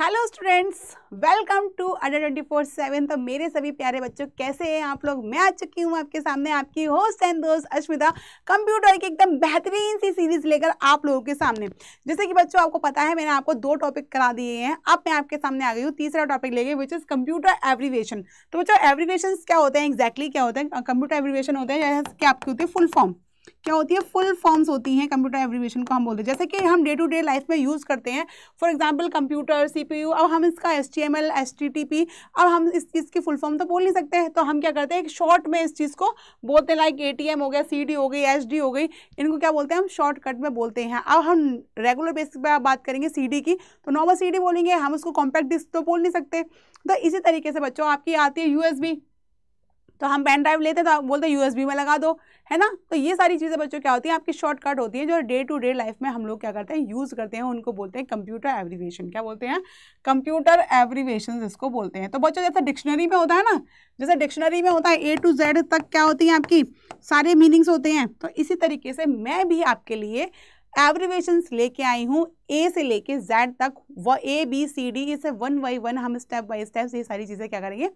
hello students welcome to under twenty four seven तो मेरे सभी प्यारे बच्चों कैसे हैं आप लोग मैं आ चुकी हूँ आपके सामने आपकी होस्ट एंड दोस्त अश्मिता कंप्यूटर की एकदम बेहतरीन सी सीरीज़ लेकर आप लोगों के सामने जैसे कि बच्चों आपको पता है मैंने आपको दो टॉपिक करा दिए हैं अब मैं आपके सामने आ गई हूँ तीसरा टॉपिक लेके विच इज़ कंप्यूटर एवरीवेशन तो बच्चों एवरीवेशन क्या होते हैं एग्जैक्टली क्या होते हैं कंप्यूटर एवरीवेशन होते हैं जैसे कि आपकी होती है फुल फॉर्म क्या होती है फुल फॉर्म्स होती हैं कंप्यूटर एब्रीवेशन को हम बोलते हैं जैसे कि हम डे टू डे लाइफ में यूज़ करते हैं फॉर एग्जांपल कंप्यूटर सीपीयू अब हम इसका S T M L S T T P अब हम इस चीज़ की फुल फॉर्म तो बोल नहीं सकते हैं तो हम क्या करते हैं एक शॉर्ट में इस चीज़ को बोलते हैं लाइक ए टी एम हो गया सी डी हो गई एस डी हो गई इनको क्या बोलते हैं हम शॉर्टकट में बोलते हैं अब हम रेगुलर बेसिस पर बात करेंगे सी डी की तो नॉर्मल सी डी बोलेंगे हम उसको कॉम्पैक्ट डिस्क तो बोल नहीं सकते तो इसी तरीके से बच्चों आपकी आती है यू एस बी तो हम पेन ड्राइव लेते तो बोलते यूएसबी में लगा दो है ना तो ये सारी चीज़ें बच्चों क्या होती हैं आपकी शॉर्टकट होती है जो डे टू डे लाइफ में हम लोग क्या करते हैं यूज़ करते हैं उनको बोलते हैं कंप्यूटर एवरीवेशन क्या बोलते हैं कंप्यूटर एवरीवेशन इसको बोलते हैं तो बच्चों जैसे डिक्शनरी में होता है ना जैसे डिक्शनरी में होता है ए टू जेड तक क्या होती है आपकी सारे मीनिंग्स होते हैं तो इसी तरीके से मैं भी आपके लिए एब्रिवेशन लेके आई हूँ ए से लेके जेड तक व ए बी सी डी इसे वन बाई वन हम स्टेप बाई स्टेप ये सारी चीज़ें क्या करेंगे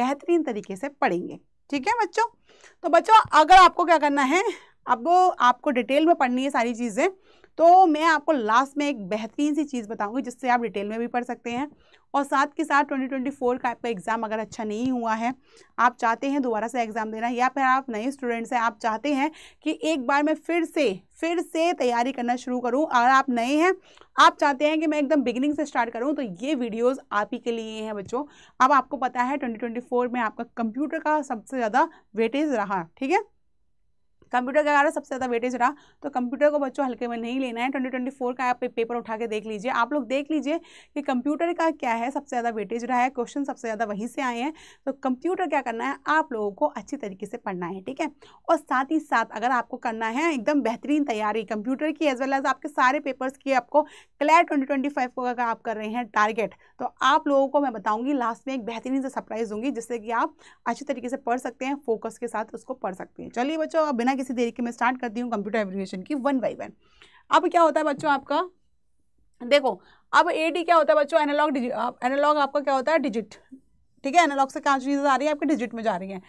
बेहतरीन तरीके से पढ़ेंगे ठीक है बच्चों तो बच्चों अगर आपको क्या करना है अब आपको डिटेल में पढ़नी है सारी चीज़ें तो मैं आपको लास्ट में एक बेहतरीन सी चीज़ बताऊंगी जिससे आप डिटेल में भी पढ़ सकते हैं और साथ के साथ 2024 का आपका एग्ज़ाम अगर अच्छा नहीं हुआ है आप चाहते हैं दोबारा से एग्ज़ाम देना या फिर आप नए स्टूडेंट्स हैं आप चाहते हैं कि एक बार मैं फिर से फिर से तैयारी करना शुरू करूं अगर आप नए हैं आप चाहते हैं कि मैं एकदम बिगिनिंग से स्टार्ट करूं तो ये वीडियोस आप ही के लिए हैं बच्चों अब आपको पता है ट्वेंटी में आपका कंप्यूटर का सबसे ज़्यादा वेटेज रहा ठीक है कंप्यूटर का अगर सबसे ज़्यादा वेटेज रहा तो कंप्यूटर को बच्चों हल्के में नहीं लेना है ट्वेंटी ट्वेंटी फोर का आप पेपर उठा के देख लीजिए आप लोग देख लीजिए कि कंप्यूटर का क्या है सबसे ज़्यादा वेटेज रहा है क्वेश्चन सबसे ज़्यादा वहीं से आए हैं तो कंप्यूटर क्या करना है आप लोगों को अच्छी तरीके से पढ़ना है ठीक है और साथ ही साथ अगर आपको करना है एकदम बेहतरीन तैयारी कंप्यूटर की एज वेल एज आपके सारे पेपर्स की आपको क्लैर ट्वेंटी ट्वेंटी फाइव को अगर आप कर रहे हैं टारगेट तो आप लोगों को मैं बताऊँगी लास्ट में एक बेहतरीन सरप्राइज दूंगी जिससे कि आप अच्छी तरीके से पढ़ सकते हैं फोकस के साथ उसको पढ़ सकते हैं चलिए बच्चों अब बिना किसी के मैं स्टार्ट करती हूँ कंप्यूटर एप्लीकेशन की वन बाई वन अब क्या होता है बच्चों आपका देखो अब ए डी क्या होता है बच्चों एनालॉग डिजिट एनालॉग आपका क्या होता है डिजिट ठीक है एनालॉग से कहाँ चीज़ें आ रही है आपके डिजिट में जा रही हैं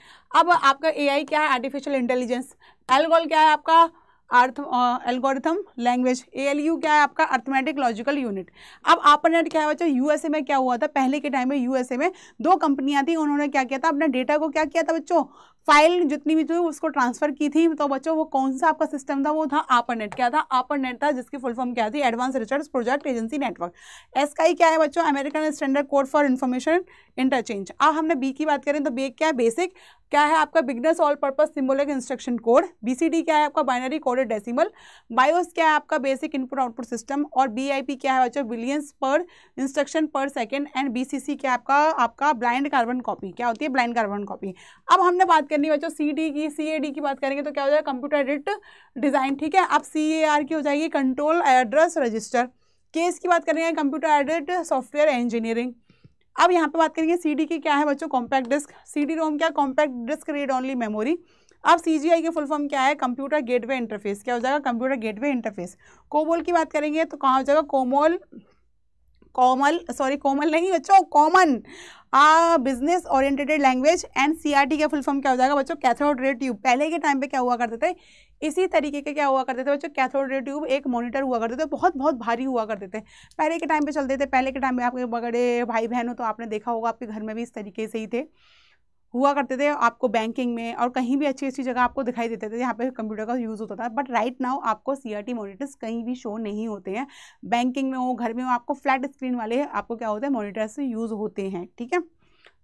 अब आपका एआई क्या है आर्टिफिशियल इंटेलिजेंस एलगोल क्या है आपका अर्थ algorithm language A L U क्या है आपका अर्थमेटिक लॉजिकल यूनिट अब आपनेट क्या है बच्चों यूएसए में क्या हुआ था पहले के टाइम में यूएसए में दो कंपनियां थी उन्होंने क्या किया था अपने डेटा को क्या किया था बच्चों फाइल जितनी भी थी उसको ट्रांसफर की थी तो बच्चों वो कौन सा आपका सिस्टम था वो था आपर नेट क्या था आपर नेट था जिसकी फुल फॉर्म क्या थी advance research project agency network S का ही क्या है बच्चों American standard code for information interchange अब हमने बी की बात करें तो बी क्या है बेसिक क्या है आपका beginners all purpose symbolic instruction code B क्या है आपका बाइनरी कोडेड डेसिमल बायोस क्या है आपका बेसिक इनपुट आउटपुट सिस्टम और बी क्या है बच्चों बिलियंस पर instruction per second and B क्या है आपका आपका ब्लाइंड कार्बन कॉपी क्या होती है ब्लाइंड कार्बन कॉपी अब हमने बात करनी बच्चों सी डी की सी ए डी की बात करेंगे तो क्या हो जाएगा कंप्यूटर एडिट डिज़ाइन ठीक है अब सी ए आर की हो जाएगी कंट्रोल एड्रेस रजिस्टर केस की बात करेंगे कंप्यूटर एडिट सॉफ्टवेयर इंजीनियरिंग अब यहाँ पे बात करेंगे सी डी की क्या है बच्चों compact disc C D ROM क्या compact disc read only memory अब सी जी आई के फुल फॉर्म क्या है कंप्यूटर गेटवे इंटरफेस क्या हो जाएगा कंप्यूटर गेटवे इंटरफेस कोमोल की बात करेंगे तो कहाँ हो जाएगा कोमोल कॉमल सॉरी कॉमल नहीं बच्चों कॉमन आ business oriented language and CRT का फुल फॉर्म क्या हो जाएगा बच्चों कैथोड रे ट्यूब पहले के टाइम पे क्या हुआ करते थे इसी तरीके के क्या हुआ करते थे बच्चों कैथोड रे ट्यूब एक मॉनिटर हुआ करते थे बहुत बहुत भारी हुआ करते थे पहले के टाइम पे चलते थे पहले के टाइम में आपके बड़े भाई बहनों तो आपने देखा होगा आपके घर में भी इस तरीके से ही थे हुआ करते थे आपको बैंकिंग में और कहीं भी अच्छी अच्छी जगह आपको दिखाई देते थे यहाँ पे कंप्यूटर का यूज़ होता था बट राइट नाउ आपको सी आर मॉनिटर्स कहीं भी शो नहीं होते हैं बैंकिंग में हो घर में हो आपको फ्लैट स्क्रीन वाले आपको क्या होते हैं मॉनिटर्स यूज़ होते हैं ठीक है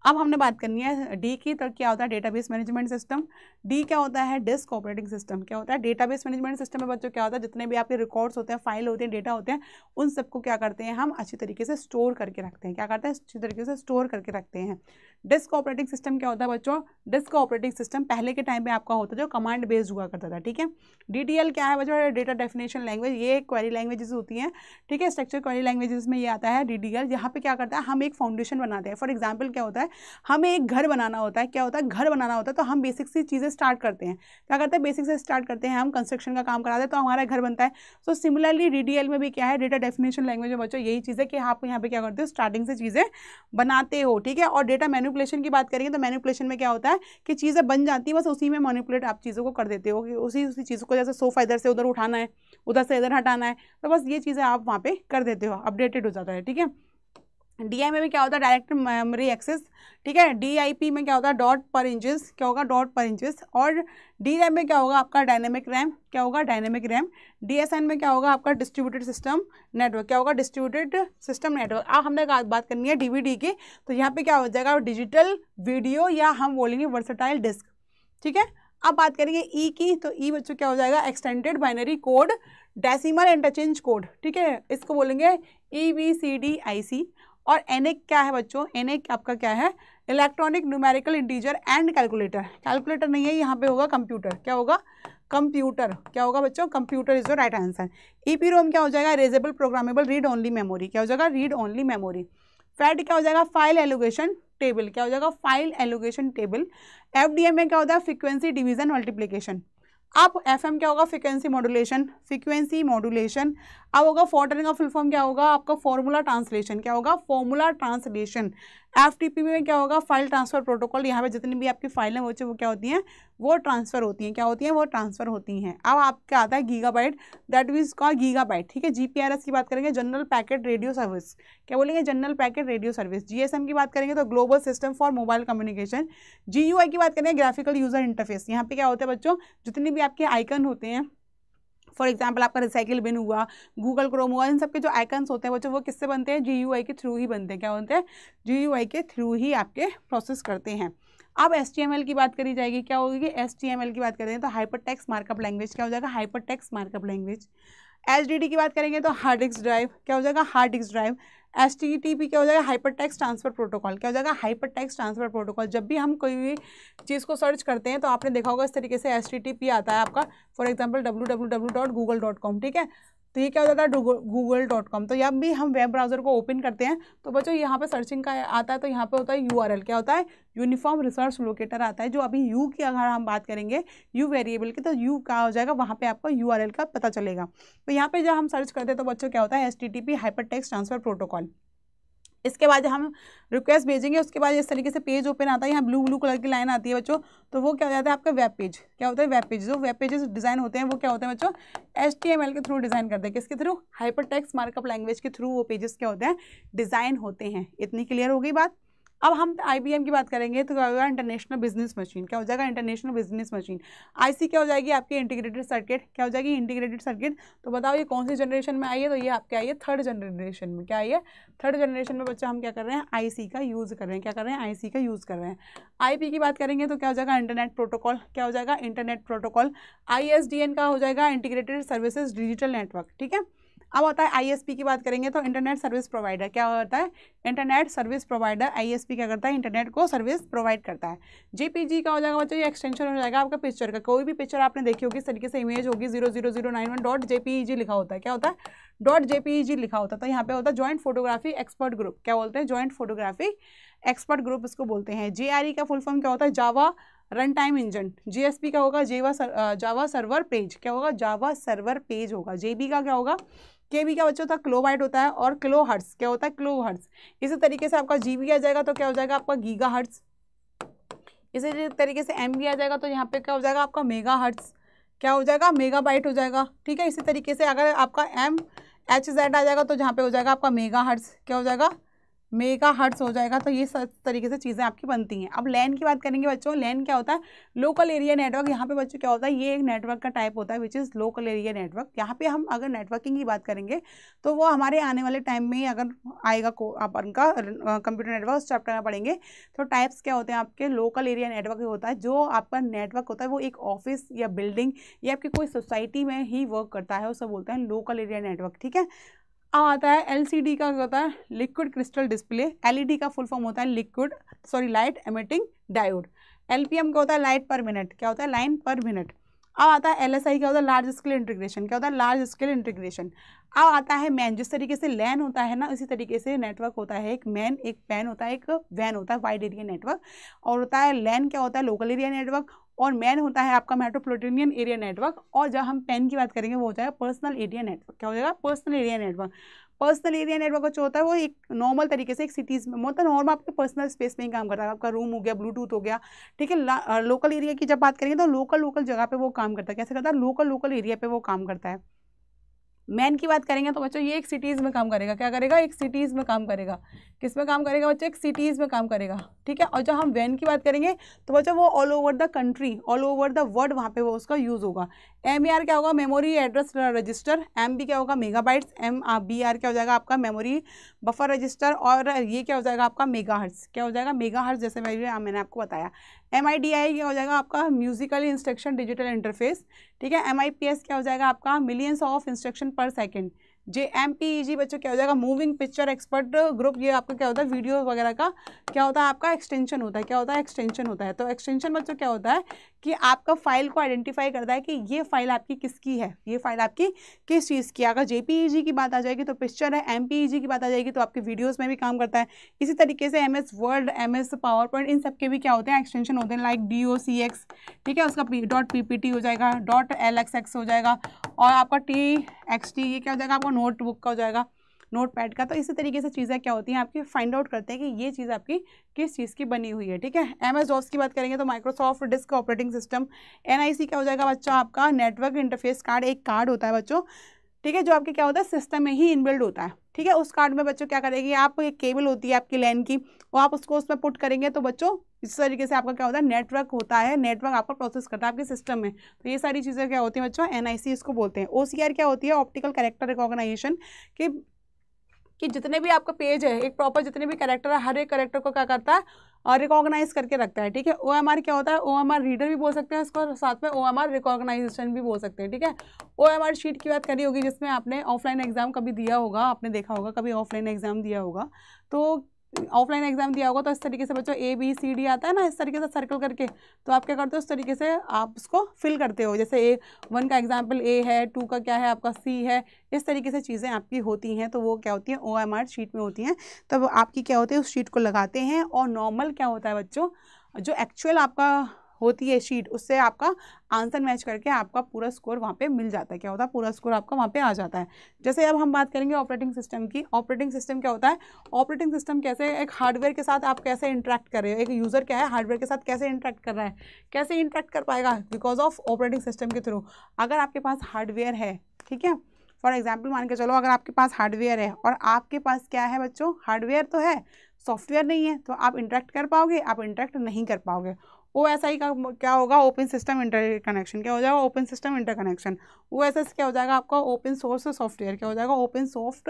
अब हमने बात करनी है डी की तो क्या होता है डेटाबेस मैनेजमेंट सिस्टम डी क्या होता है डिस्क ऑपरेटिंग सिस्टम क्या होता है डेटाबेस मैनेजमेंट सिस्टम में बच्चों क्या होता है जितने भी आपके रिकॉर्ड्स होते हैं फाइल होते हैं डेटा होते हैं उन सबको क्या करते हैं हम अच्छी तरीके से स्टोर करके रखते हैं क्या करते हैं अच्छी तरीके से स्टोर करके रखते हैं डिस्क ऑपरेटिंग सिस्टम क्या होता है बच्चों डिस्क ऑपरेटिंग सिस्टम पहले के टाइम में आपका होता जो कमांड बेस्ड हुआ करता था ठीक है डी क्या है बच्चों डेटा डेफिनेशन लैंग्वेज ये क्वारी लैंग्वेजेस होती हैं ठीक है स्ट्रक्चर क्वारी लैंग्वेजेस में ये आता है डी डी यहाँ पे क्या करता है हम एक फाउंडेशन बनाते हैं फॉर एग्जाम्पल क्या होता है है हमें एक घर बनाना होता है क्या होता है घर बनाना होता है तो हम बेसिक सी चीज़ें स्टार्ट करते हैं क्या करते हैं बेसिक से स्टार्ट करते हैं हम कंस्ट्रक्शन का काम कराते हैं तो हमारा घर बनता है सो सिमिलरली डी में भी क्या है डेटा डेफिनेशन लैंग्वेज में बच्चों यही चीज़ है कि आप यहाँ पर क्या करते हो स्टार्टिंग से चीज़ें बनाते हो ठीक है और डेटा मैनिपुलेशन की बात करेंगे तो मैनिपुलेशन में क्या होता है कि चीज़ें बन जाती हैं बस उसी में मैनिपुलेट आप चीज़ों को कर देते हो उसी उसी चीज़ को जैसे सोफ़ा इधर से उधर उठाना है उधर से इधर हटाना है तो बस ये चीज़ें आप वहाँ पर कर देते हो अपडेटेड हो जाता है ठीक है डी में भी क्या होता है डायरेक्ट मेमोरी एक्सेस ठीक है डी में क्या होता है डॉट पर इंचज़ क्या होगा डॉट पर इंचज और डी रैम में क्या होगा आपका डायनेमिक रैम क्या होगा डायनेमिक रैम डी में क्या होगा आपका डिस्ट्रीब्यूटेड सिस्टम नेटवर्क क्या होगा डिस्ट्रीब्यूटेड सिस्टम नेटवर्क अब हमने बात करनी है डी की तो यहाँ पर क्या हो जाएगा डिजिटल वीडियो या हम बोलेंगे वर्सटाइल डिस्क ठीक है अब बात करेंगे ई e की तो ई e बच्चों क्या हो जाएगा extended binary code decimal interchange code ठीक है इसको बोलेंगे E B C D I सी और एनएक क्या है बच्चों एनएक आपका क्या है electronic numerical integer and calculator calculator नहीं है यहाँ पे होगा कंप्यूटर क्या होगा कंप्यूटर क्या होगा बच्चों computer is the right answer EP ROM क्या हो जाएगा erasable programmable read only memory क्या हो जाएगा रीड ओनली मेमोरी फैट क्या हो जाएगा फाइल एलोगेशन टेबल क्या हो जाएगा फाइल एलोगेशन टेबल एफ में क्या होता है फ्रिक्वेंसी डिवीजन मल्टीप्लीकेशन अब एफ एम क्या होगा फ्रिक्वेंसी मॉडुलेशन फ्रिक्वेंसी मॉडुलेशन अब होगा फोटन का फुल फॉर्म क्या होगा आपका फॉर्मूला ट्रांसलेशन क्या होगा फॉर्मूला ट्रांसलेशन एफ में क्या होगा फाइल ट्रांसफ़र प्रोटोकॉल यहाँ पे जितनी भी आपकी फाइलें हो चुकी वो क्या होती हैं वो ट्रांसफ़र होती हैं क्या होती हैं वो ट्रांसफ़र होती हैं अब आपका आता है gigabyte that means call gigabyte ठीक है जी की बात करेंगे जनरल पैकेट रेडियो सर्विस क्या बोलेंगे general packet radio service G की बात करेंगे तो global system for mobile communication G की बात करेंगे ग्राफिकल यूज़र इंटरफेस यहाँ पे क्या होता है बच्चों जितने भी आपके आइकन होते हैं फॉर एग्जाम्पल आपका रिसाइकिल बिन हुआ गूगल क्रोम हुआ इन सबके जो आइकन्स होते हैं बच्चों वो किससे बनते हैं जी के थ्रू ही बनते हैं क्या बनते हैं जी के थ्रू ही आपके प्रोसेस करते हैं अब एस की बात करी जाएगी क्या होगी कि एस की बात करें तो हाइपर टेक्स मार्कअप लैंग्वेज क्या हो जाएगा hyper text markup language H D की बात करेंगे तो हार्ड डिस्क ड्राइव क्या हो जाएगा hard disk drive S T T P क्या हो जाएगा हाइपर टैक्स ट्रांसफर प्रोटोकॉल क्या हो जाएगा हाइपर टैक्स ट्रांसफर प्रोटोकॉल जब भी हम कोई भी चीज़ को सर्च करते हैं तो आपने देखा होगा इस तरीके से एस टी टी पी आता है आपका for example W W W dot Google dot com ठीक है तो ये क्या हो जाता है गूगल डॉट कॉम तो जब भी हम वेब ब्राउज़र को ओपन करते हैं तो बच्चों यहाँ पे सर्चिंग का आता है तो यहाँ पे होता है यू क्या होता है यूनिफॉर्म रिसर्च लोकेटर आता है जो अभी यू की अगर हम बात करेंगे यू वेरिएबल की तो यू का हो जाएगा वहाँ पे आपको यू का पता चलेगा तो यहाँ पे जब हम सर्च करते हैं तो बच्चों क्या होता है S T T P hyper text transfer protocol इसके बाद हम रिक्वेस्ट भेजेंगे उसके बाद इस तरीके से पेज ओपन आता है यहाँ ब्लू ब्लू कलर की लाइन आती है बच्चों तो वो क्या हो जाता है आपका वेब पेज क्या होता है वेब पेज जो वेब पेजेस डिज़ाइन होते हैं वो क्या होते हैं बच्चों एच के थ्रू डिज़ाइन करते हैं किसके through hyper text markup language के थ्रू वो पेजेस क्या होते हैं डिज़ाइन होते हैं इतनी क्लियर हो गई बात अब हम आई की बात करेंगे तो क्या होगा इंटरनेशनल बिजनेस मशीन क्या हो जाएगा इंटरनेशनल बिजनेस मशीन आई क्या हो जाएगी आपकी इंटीग्रेटेड सर्किट क्या हो जाएगी इंटीग्रेटेड सर्किट तो बताओ ये कौन सी जनरेशन में आई है तो ये आपके आई है थर्ड जनरेशन में क्या आई है थर्ड जनरेशन में बच्चा हम क्या कर रहे हैं आई का यूज़ कर रहे हैं क्या कर रहे हैं आई का यूज़ कर रहे हैं आई की बात करेंगे तो क्या हो जाएगा इंटरनेट प्रोटोकॉल क्या हो जाएगा इंटरनेट प्रोटोकॉल आई का हो जाएगा इंटीग्रेटेड सर्विसेज डिजिटल नेटवर्क ठीक है अब होता है आईएसपी की बात करेंगे तो इंटरनेट सर्विस प्रोवाइडर क्या होता है इंटरनेट सर्विस प्रोवाइडर आईएसपी क्या करता है इंटरनेट को सर्विस प्रोवाइड करता है जेपीजी का हो जाएगा बच्चों ये एक्सटेंशन हो जाएगा आपका पिक्चर का कोई भी पिक्चर आपने देखी होगी इस तरीके से इमेज होगी zero zero zero nine one dot JPEG लिखा होता है क्या होता है डॉट जेपीईजी e लिखा होता है तो यहाँ पे होता है जॉइंट फोटोग्राफी एक्सपर्ट ग्रुप क्या बोलते हैं ज्वाइंट फोटोग्राफी एक्सपर्ट ग्रुप इसको बोलते हैं जे e का फुल फॉर्म क्या होता है Java run time engine GSP का होगा जेवा सर, जावा सर्वर पेज क्या होगा जावा सर्वर पेज होगा जेबी का क्या होगा के बी क्या बच्चा होता है किलोवाइट होता है और क्लो हर्ट्स क्या होता है क्लो हर्ट्स इसी तरीके से आपका जी बी आ जाएगा तो क्या हो जाएगा आपका गीगा हर्ट्स इसी तरीके से एम आ जाएगा तो यहाँ पे क्या हो जाएगा आपका मेगा हर्ट्स क्या हो जाएगा मेगा बाइट हो जाएगा ठीक है इसी तरीके से अगर आपका एम एच जेड आ जाएगा तो जहाँ पे हो जाएगा आपका मेगा हर्ट्स क्या हो जाएगा मेगा हर्ट्स हो जाएगा तो ये सब तरीके से चीज़ें आपकी बनती हैं अब लैन की बात करेंगे बच्चों लैन क्या होता है लोकल एरिया नेटवर्क यहाँ पे बच्चों क्या होता है ये एक नेटवर्क का टाइप होता है which is local area network यहाँ पे हम अगर नेटवर्किंग की बात करेंगे तो वो हमारे आने वाले टाइम में अगर आएगा को आप उनका कंप्यूटर नेटवर्क उस चैप्टर में पढ़ेंगे तो टाइप्स क्या होते हैं आपके लोकल एरिया नेटवर्क होता है जो आपका नेटवर्क होता है वो एक ऑफिस या बिल्डिंग या आपकी कोई सोसाइटी में ही वर्क करता है उसे बोलते हैं लोकल एरिया नेटवर्क ठीक है अब आता है एलसीडी e का होता है लिक्विड क्रिस्टल डिस्प्ले एलईडी का फुल फॉर्म होता है liquid sorry light emitting diode LPM का होता है लाइट पर मिनट क्या होता है लाइन पर मिनट अब आता है एलएसआई क्या होता है लार्ज स्केल इंटीग्रेशन क्या होता है लार्ज स्केल इंटीग्रेशन अब आता है मैन जिस तरीके से लैन होता है ना उसी तरीके से नेटवर्क होता है एक मैन एक पैन होता है एक वैन होता है वाइड एरिया नेटवर्क और होता है लैन क्या होता है लोकल एरिया नेटवर्क और मैन होता है आपका मेट्रोपोलिटनियन एरिया नेटवर्क और जब हम पेन की बात करेंगे वो हो जाएगा पर्सनल एरिया नेटवर्क क्या हो जाएगा personal area network personal area network का जो होता है वो एक नॉर्मल तरीके से एक सिटीज़ में मतलब नॉर्मल आपके पर्सनल स्पेस में ही काम करता है आपका रूम हो गया ब्लूटूथ हो गया ठीक है लोकल एरिया की जब बात करेंगे तो लोकल लोकल जगह पे वो काम करता है कैसे करता है लोकल लोकल एरिया पे वो काम करता है मैन की बात करेंगे तो बच्चों ये एक सिटीज़ में काम करेगा क्या करेगा एक सिटीज़ में काम करेगा किस में काम करेगा बच्चों एक सिटीज़ में काम करेगा ठीक है और जब हम वैन की बात करेंगे तो बच्चों वो all over the country all over the world वहाँ पे वो उसका यूज़ होगा एम ई आर क्या होगा memory address register M B क्या होगा mega bytes M B R क्या हो जाएगा आपका मेमोरी बफर रजिस्टर और ये क्या हो जाएगा आपका मेगा हर्ट्स क्या हो जाएगा मेगा हर्ट्स जैसे मैंने आपको बताया एम आई डी आई क्या हो जाएगा आपका म्यूजिकल इंस्ट्रक्शन डिजिटल इंटरफेस ठीक है एम आई पी एस क्या हो जाएगा आपका millions of instruction per second J M P E G बच्चों क्या हो जाएगा मूविंग पिक्चर एक्सपर्ट ग्रुप ये आपका क्या होता है वीडियो वगैरह का क्या होता है आपका एक्सटेंशन होता है क्या होता है एक्सटेंशन होता है तो एक्सटेंशन बच्चों क्या होता है कि आपका फाइल को आइडेंटिफाई करता है कि ये फाइल आपकी किसकी है ये फाइल आपकी किस चीज़ की अगर जे e की बात आ जाएगी तो पिक्चर है एम e की बात आ जाएगी तो आपके वीडियोज़ में भी काम करता है इसी तरीके से M S word M S power point इन सब के भी क्या होते हैं एक्सटेंशन होते हैं like D O C X ठीक है उसका डॉट पी पी टी हो जाएगा डॉट एल एक्स एक्स हो जाएगा और आपका टी एक्स टी ये क्या हो जाएगा आपका नोटबुक का हो जाएगा नोट पैड का तो इसी तरीके से चीज़ें क्या होती हैं आपकी फाइंड आउट करते हैं कि ये चीज़ आपकी किस चीज़ की बनी हुई है ठीक है एम एस डॉस की बात करेंगे तो Microsoft disk operating system N I C क्या हो जाएगा बच्चा आपका नेटवर्क इंटरफेस कार्ड एक कार्ड होता है बच्चों ठीक है जो आपके क्या होता है सिस्टम में ही इनबिल्ड होता है ठीक है उस कार्ड में बच्चों क्या करेंगे आप एक केबल होती है आपकी लैन की वो आप उसको उसमें पुट करेंगे तो बच्चों इस तरीके से आपका क्या होता है नेटवर्क होता है नेटवर्क आपका प्रोसेस करता है आपके सिस्टम में तो ये सारी चीज़ें क्या होती हैं बच्चों एन इसको बोलते हैं ओ क्या होती है ऑप्टिकल करेक्टर रिकॉग्नाइजेशन कि कि जितने भी आपका पेज है एक प्रॉपर जितने भी करेक्टर है हर एक करेक्टर को क्या करता है और रिकॉग्नाइज करके रखता है ठीक है ओ एम आर क्या होता है ओ एम आर रीडर भी बोल सकते हैं उसको साथ में ओ एम आर रिकॉग्नाइजेशन भी बोल सकते हैं ठीक है ओ एम आर शीट की बात करी होगी जिसमें आपने ऑफलाइन एग्ज़ाम कभी दिया होगा आपने देखा होगा कभी ऑफलाइन एग्ज़ाम दिया होगा तो ऑफलाइन एग्जाम दिया होगा तो इस तरीके से बच्चों ए बी सी डी आता है ना इस तरीके से सर्कल करके तो आप क्या करते हो उस तरीके से आप उसको फिल करते हो जैसे ए वन का एग्जाम्पल ए है टू का क्या है आपका सी है इस तरीके से चीज़ें आपकी होती हैं तो वो क्या होती हैं ओ एम आर शीट में होती हैं तब आपकी क्या होती है उस शीट को लगाते हैं और नॉर्मल क्या होता है बच्चों जो एक्चुअल आपका होती है शीट उससे आपका आंसर मैच करके आपका पूरा स्कोर वहाँ पे मिल जाता है क्या होता है पूरा स्कोर आपका वहाँ पे आ जाता है जैसे अब हम बात करेंगे ऑपरेटिंग सिस्टम की ऑपरेटिंग सिस्टम क्या होता है ऑपरेटिंग सिस्टम कैसे एक हार्डवेयर के साथ आप कैसे इंट्रैक्ट कर रहे हो एक यूज़र क्या है हार्डवेयर के साथ कैसे इंट्रैक्ट कर रहा है कैसे इंट्रैक्ट कर पाएगा बिकॉज ऑफ ऑपरेटिंग सिस्टम के थ्रू अगर आपके पास हार्डवेयर है ठीक है फॉर एग्जाम्पल मान के चलो अगर आपके पास हार्डवेयर है और आपके पास क्या है बच्चों हार्डवेयर तो है सॉफ्टवेयर नहीं है तो आप इंट्रैक्ट कर पाओगे आप इंट्रैक्ट नहीं कर पाओगे ओ एस आई का क्या होगा ओपन सिस्टम इंटर कनेक्शन क्या हो जाएगा open system interconnection O S S क्या हो जाएगा आपका ओपन सोर्स सॉफ्टवेयर क्या हो जाएगा ओपन सॉफ्ट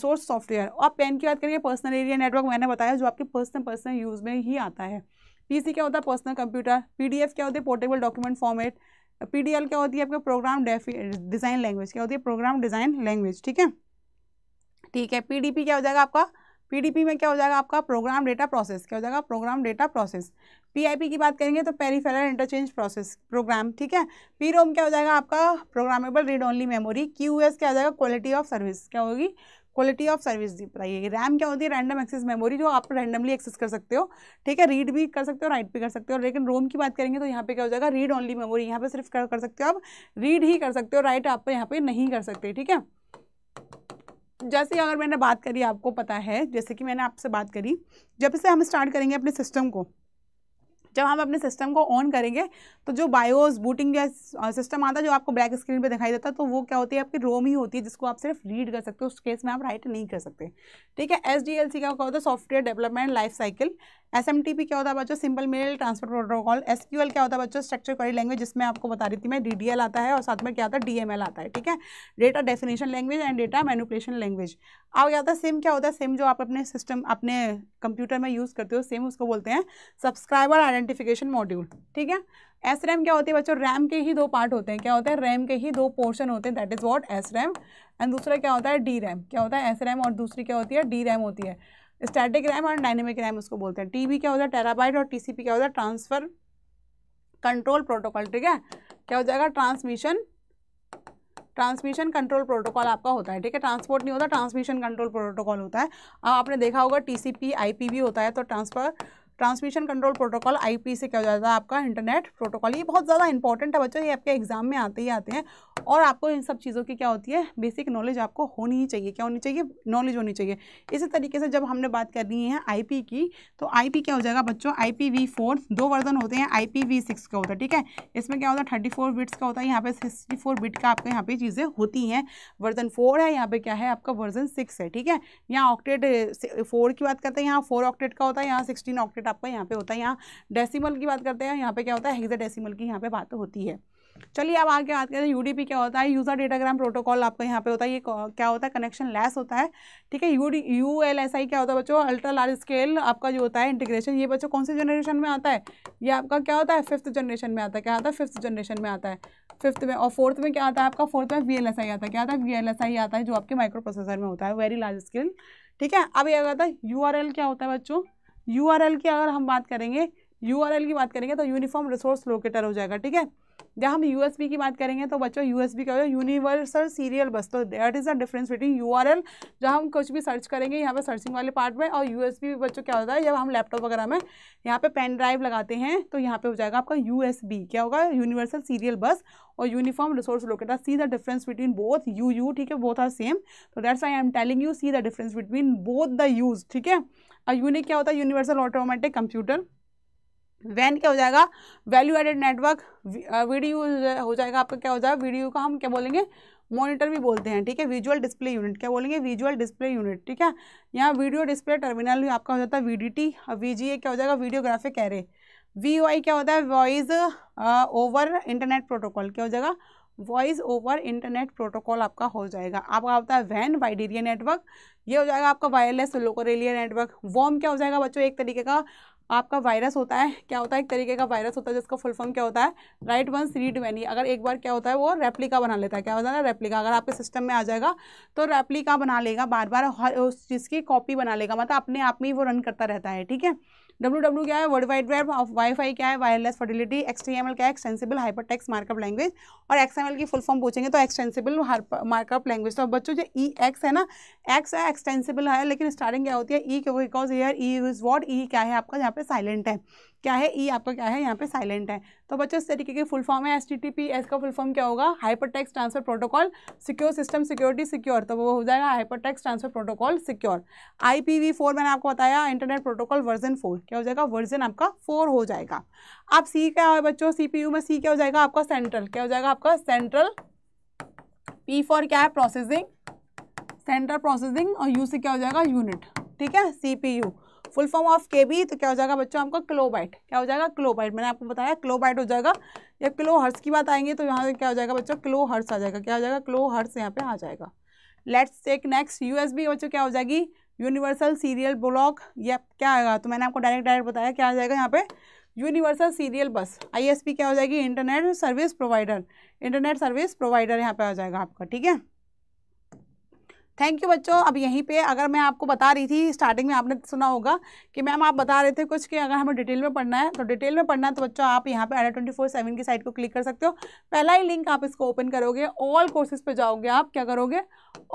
सोर्स सॉफ्टवेयर और पेन की बात करिए पर्सनल एरिया नेटवर्क मैंने बताया जो आपके पर्सनल पर्सनल यूज़ में ही आता है पीसी क्या होता है पर्सनल कंप्यूटर पीडीएफ क्या होती है पोर्टेबल डॉक्यूमेंट फॉर्मेट पीडीएल क्या होती है आपका प्रोग्राम डिज़ाइन लैंग्वेज क्या होती है प्रोग्राम डिज़ाइन लैंग्वेज ठीक है ठीक है पीडीपी क्या हो जाएगा आपका पीडीपी में क्या हो जाएगा आपका प्रोग्राम डेटा प्रोसेस क्या हो जाएगा प्रोग्राम डेटा प्रोसेस पीआईपी की बात करेंगे तो पेरीफेरल इंटरचेंज प्रोसेस प्रोग्राम ठीक है पी रोम क्या हो जाएगा आपका programmable read only memory S क्या हो जाएगा क्वालिटी ऑफ सर्विस क्या होगी क्वालिटी ऑफ सर्विस बताइए रैम क्या होती है रैंडम एक्सेस मेमोरी जो आप रैंडमली एक्सेस कर सकते हो ठीक है रीड भी कर सकते हो राइट भी कर सकते हो लेकिन रोम की बात करेंगे तो यहाँ पे क्या हो जाएगा रीड ओनली मेमोरी यहाँ पे सिर्फ कर, कर सकते हो आप रीड ही कर सकते हो राइट आप यहाँ पे नहीं कर सकते ठीक है जैसे अगर मैंने बात करी आपको पता है जैसे कि मैंने आपसे बात करी जब से हम स्टार्ट करेंगे अपने सिस्टम को जब हम अपने सिस्टम को ऑन करेंगे तो जो बायोस बूटिंग जो सिस्टम आता है जो आपको ब्लैक स्क्रीन पे दिखाई देता है तो वो क्या होती है आपकी रोम ही होती है जिसको आप सिर्फ रीड कर सकते हो उस केस में आप राइट नहीं कर सकते ठीक है एस डी एल सी क्या होता है software development life cycle S M T P क्या होता है बच्चों simple mail transfer protocol S Q L क्या होता है बच्चों स्ट्रक्चर क्वेरी लैंग्वेज जिसमें आपको बता रही थी मैं डी डी एल आता है और साथ में क्या होता है डी एम एल आता है ठीक है data definition language and data manipulation language अब क्या होता है सिम क्या होता है सिम जो आप अपने सिस्टम अपने कंप्यूटर में यूज़ करते हो सिम उसको बोलते हैं सब्सक्राइबर आइडेंट आइडेंटिफिकेशन मॉड्यूल ठीक है एस रैम क्या होती है बच्चों रैम के ही दो पार्ट होते हैं क्या होता है रैम के ही दो पोर्शन होते हैं that is what S RAM and दूसरा क्या होता है डी रैम क्या होता है एस रैम और दूसरी क्या होती है डी रैम होती है स्टैटिक रैम और डायनेमिक रैम उसको बोलते हैं टीबी क्या होता है टेराबाइट और टीसीपी क्या होता है ट्रांसफर कंट्रोल प्रोटोकॉल ठीक है क्या हो जाएगा ट्रांसमिशन ट्रांसमिशन कंट्रोल प्रोटोकॉल आपका होता है ठीक है ट्रांसपोर्ट नहीं होता ट्रांसमिशन कंट्रोल प्रोटोकॉल होता है आपने देखा होगा टीसीपी आईपी भी होता है तो transfer transmission control protocol IP से क्या हो जाता है आपका इंटरनेट प्रोटोकॉल ये बहुत ज़्यादा इंपॉर्टेंट है बच्चों ये आपके एग्जाम में आते ही आते हैं और आपको इन सब चीज़ों की क्या होती है बेसिक नॉलेज आपको होनी ही चाहिए क्या होनी चाहिए नॉलेज होनी चाहिए इसी तरीके से जब हमने बात करनी है आईपी की तो आईपी क्या हो जाएगा बच्चों वी फोर दो वर्जन होते हैं आईपी सिक्स का होता है ठीक है इसमें क्या होता है थर्टी फोर बिट्स का होता है यहाँ पे सिक्सटी फोर बिट का आपके यहाँ पे चीज़ें होती हैं वर्जन फोर है यहाँ पे क्या है आपका वर्जन सिक्स है ठीक है यहाँ ऑक्टेट फोर eh, की बात करते हैं यहाँ फोर ऑक्टेट का होता है यहाँ सिक्सटीन ऑक्टेट आपका यहाँ पे होता है यहाँ डेसीमल की बात करते हैं यहाँ पे क्या होता है हेक्सा डेसीमल की यहाँ पर बात होती है चलिए अब आगे बात करते हैं यूडीपी क्या होता है यूज़र डेटाग्राम प्रोटोकॉल आपको यहाँ पे होता है ये क्या होता है कनेक्शन लेस होता है ठीक है U U L S I क्या होता है बच्चों अल्ट्रा लार्ज स्केल आपका जो होता है इंटीग्रेशन ये बच्चों कौन से जनरेशन में आता है ये आपका क्या होता है फिफ्थ जनरेशन में आता है क्या आता है फिफ्थ जनरेशन में आता है फिफ्थ में और फोर्थ में क्या आता है आपका फोर्थ में वी एल एस आई आता है क्या आता है वी एल एस आई आता है जो आपके माइक्रो प्रोसेसर में होता है वेरी लार्ज स्केल ठीक है अब यह आता है यू आर एल क्या होता है बच्चों यू आर एल की अगर हम बात करेंगे यू की बात करेंगे तो यूनिफॉर्म रिसोर्स लोकेटर हो जाएगा ठीक है जब हम यू की बात करेंगे तो बच्चों यू का यूनिवर्सल सीरियल बस तो that is the difference between U R L जब हम कुछ भी सर्च करेंगे यहाँ पे सर्चिंग वाले पार्ट में और यू भी बच्चों क्या होता है जब हम लैपटॉप वगैरह में यहाँ पे पेन ड्राइव लगाते हैं तो यहाँ पे हो जाएगा आपका यू क्या होगा यूनिवर्सल सीरियल बस और uniform resource locator see the difference between both U U ठीक है बोथ आर सेम तो that's I am telling you see the difference between both the use ठीक है और यूनिक क्या होता है यूनिवर्सल ऑटोमेटिक कंप्यूटर वैन क्या हो जाएगा वैल्यू एडेड नेटवर्क वीडियो हो जाएगा आपका क्या हो जाएगा वीडियो का हम क्या बोलेंगे मॉनिटर भी बोलते हैं ठीक है विजुअल डिस्प्ले यूनिट क्या बोलेंगे विजुअल डिस्प्ले यूनिट ठीक है यहाँ वीडियो डिस्प्ले टर्मिनल भी आपका हो जाता है वीडीटी और वीजीए क्या हो जाएगा वीडियोग्राफिक एरे वी क्या होता है वॉइस ओवर इंटरनेट प्रोटोकॉल क्या हो जाएगा वॉइस ओवर इंटरनेट प्रोटोकॉल आपका हो जाएगा आपका होता है वैन वाइडेरिया नेटवर्क ये हो जाएगा आपका वायरलेस लोकोरेलिया नेटवर्क वॉम क्या हो जाएगा बच्चों एक तरीके का आपका वायरस होता है क्या होता है एक तरीके का वायरस होता है जिसका फुल फॉर्म क्या होता है राइट वंस रीड मैनी अगर एक बार क्या होता है वो रेप्लिका बना लेता है क्या होता है रेप्लिका अगर आपके सिस्टम में आ जाएगा तो रेप्लिका बना लेगा बार बार हर उस चीज़ की कॉपी बना लेगा मतलब अपने आप में ही वो रन करता रहता है ठीक है डब्ल्यू डब्ल्यू क्या है world wide web of wifi क्या है वायरलेस फर्टिलिटी एक्सटीएमएल क्या है एक्सटेंसिबल टेक्स मार्कअप लैंग्वेज और एक्सएमएल की फुल फॉर्म पूछेंगे तो एक्सटेंसिबल मार्कअप लैंग्वेज तो बच्चों जो ई e, एक्स है ना एक्स है एक्सटेंसिबल है लेकिन स्टार्टिंग क्या होती है E because year E is what E क्या है आपका यहाँ पे साइलेंट है क्या है ई e आपका क्या है यहाँ पे साइलेंट है तो बच्चों इस तरीके की फुल फॉर्म है एस टी एस का फुल फॉर्म क्या होगा hyper transfer protocol secure system security secure तो वो हो जाएगा hyper transfer protocol secure I four मैंने आपको बताया इंटरनेट प्रोटोकॉल वर्जन फोर क्या हो जाएगा वर्जन आपका फोर हो जाएगा आप सी क्या है बच्चों सी में सी क्या हो जाएगा आपका सेंट्रल क्या हो जाएगा आपका सेंट्रल पी फॉर क्या है प्रोसेसिंग सेंट्रल प्रोसेसिंग और यू से क्या हो जाएगा यूनिट ठीक है C P U full form of K B तो क्या हो जाएगा बच्चों आपका क्लोबाइट क्या हो जाएगा क्लोबाइट मैंने आपको बताया क्लोबाइट हो जाएगा या क्लो हर्स की बात आएंगे तो यहाँ क्या हो जाएगा बच्चों क्लो हर्स आ जाएगा क्या हो जाएगा क्लो हर्स यहाँ पे आ जाएगा लेट्स टेक नेक्स्ट यूएसबी बच्चों क्या हो जाएगी यूनिवर्सल सीरियल ब्लॉक या क्या आएगा तो मैंने आपको डायरेक्ट डायरेक्ट बताया क्या आ जाएगा यहाँ पे यूनिवर्सल सीरियल बस आईएसपी क्या हो जाएगी internet service provider internet service provider यहाँ पे आ जाएगा आपका ठीक है थैंक यू बच्चों अब यहीं पे अगर मैं आपको बता रही थी स्टार्टिंग में आपने सुना होगा कि मैम आप बता रहे थे कुछ कि अगर हमें डिटेल में पढ़ना है तो डिटेल में पढ़ना है तो बच्चों आप यहाँ पे एडा ट्वेंटी फोर सेवन की साइट को क्लिक कर सकते हो पहला ही लिंक आप इसको ओपन करोगे ऑल कोर्सेज पे जाओगे आप क्या करोगे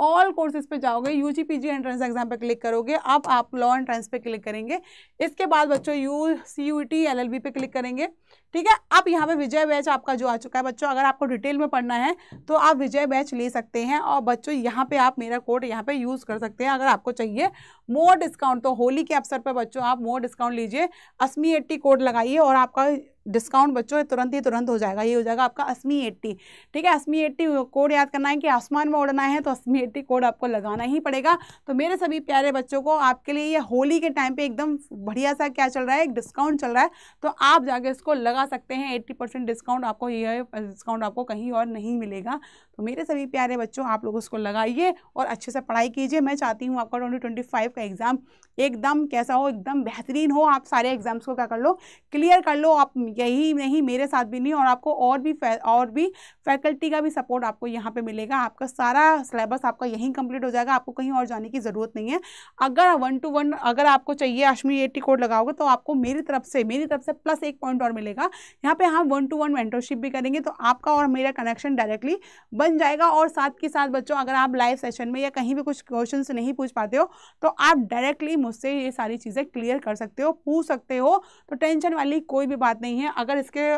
ऑल कोर्सेज पे जाओगे यू जी एंट्रेंस एग्जाम पर क्लिक करोगे अब आप लॉ एंट्रेंस पे क्लिक करेंगे इसके बाद बच्चों U C U T L L B पे क्लिक करेंगे ठीक है अब यहाँ पे विजय बैच आपका जो आ चुका है बच्चों अगर आपको डिटेल में पढ़ना है तो आप विजय बैच ले सकते हैं और बच्चों यहाँ पे आप मेरा कोड यहाँ पे यूज़ कर सकते हैं अगर आपको चाहिए मोर डिस्काउंट तो होली के अवसर पर बच्चों आप मोर डिस्काउंट लीजिए अस्मी एट्टी कोड लगाइए और आपका डिस्काउंट बच्चों तुरंत ही तुरंत हो जाएगा ये हो जाएगा आपका अस्मी एट्टी ठीक है अस्मी एट्टी कोड याद करना है कि आसमान में उड़ना है तो अस्मी एट्टी कोड आपको लगाना ही पड़ेगा तो मेरे सभी प्यारे बच्चों को आपके लिए ये होली के टाइम पर एकदम बढ़िया सा क्या चल रहा है एक डिस्काउंट चल रहा है तो आप जाके इसको लगा सकते हैं एट्टी डिस्काउंट आपको ये डिस्काउंट आपको कहीं और नहीं मिलेगा तो मेरे सभी प्यारे बच्चों आप लोग उसको लगाइए और अच्छे से पढ़ाई कीजिए मैं चाहती हूँ आपका ट्वेंटी ट्वेंटी फाइव का एग्ज़ाम एकदम कैसा हो एकदम बेहतरीन हो आप सारे एग्ज़ाम्स को क्या कर लो क्लियर कर लो आप यही नहीं मेरे साथ भी नहीं और आपको और भी और भी फैकल्टी का भी सपोर्ट आपको यहाँ पे मिलेगा आपका सारा सिलेबस आपका यहीं कंप्लीट हो जाएगा आपको कहीं और जाने की ज़रूरत नहीं है अगर वन टू वन अगर आपको चाहिए अश्मी टी कोड लगाओगे तो आपको मेरी तरफ से मेरी तरफ से प्लस एक पॉइंट और मिलेगा यहाँ पर हम वन टू वन मेंटरशिप भी करेंगे तो आपका और मेरा कनेक्शन डायरेक्टली बन जाएगा और साथ के साथ बच्चों अगर आप लाइव सेशन में या कहीं भी कुछ क्वेश्चन नहीं पूछ पाते हो तो आप डायरेक्टली मुझसे ये सारी चीज़ें क्लियर कर सकते हो पूछ सकते हो तो टेंशन वाली कोई भी बात नहीं है अगर इसके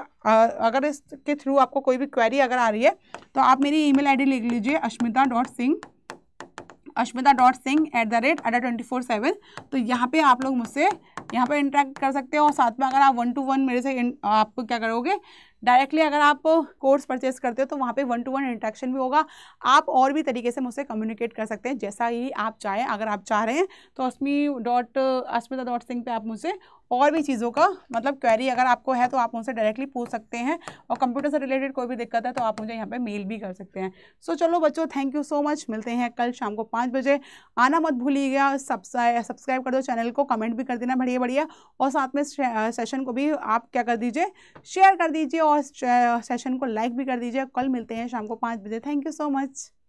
अगर इसके थ्रू आपको कोई भी क्वेरी अगर आ रही है तो आप मेरी ईमेल आईडी लिख लीजिए Ashmita dot Singh Ashmita dot Singh at the rate Adda twenty four seven तो यहाँ पे आप लोग मुझसे यहाँ पे इंटरेक्ट कर सकते हो और साथ में अगर आप वन टू वन मेरे से आप क्या करोगे डायरेक्टली अगर आप कोर्स परचेस करते हो तो वहाँ पे वन टू वन इंट्रैक्शन भी होगा आप और भी तरीके से मुझसे कम्युनिकेट कर सकते हैं जैसा ही आप चाहें अगर आप चाह रहे हैं तो अश्मी डॉट अश्मिता डॉट सिंह पर आप मुझसे और भी चीज़ों का मतलब क्वेरी अगर आपको है तो आप उनसे डायरेक्टली पूछ सकते हैं और कंप्यूटर से रिलेटेड कोई भी दिक्कत है तो आप मुझे यहाँ पे मेल भी कर सकते हैं सो so, चलो बच्चों थैंक यू सो मच मिलते हैं कल शाम को पाँच बजे आना मत भूलिएगा सब्सक्राइब कर दो चैनल को कमेंट भी कर देना बढ़िया बढ़िया और साथ में सेशन को भी आप क्या कर दीजिए शेयर कर दीजिए और सेशन को लाइक भी कर दीजिए कल मिलते हैं शाम को पाँच बजे थैंक यू सो मच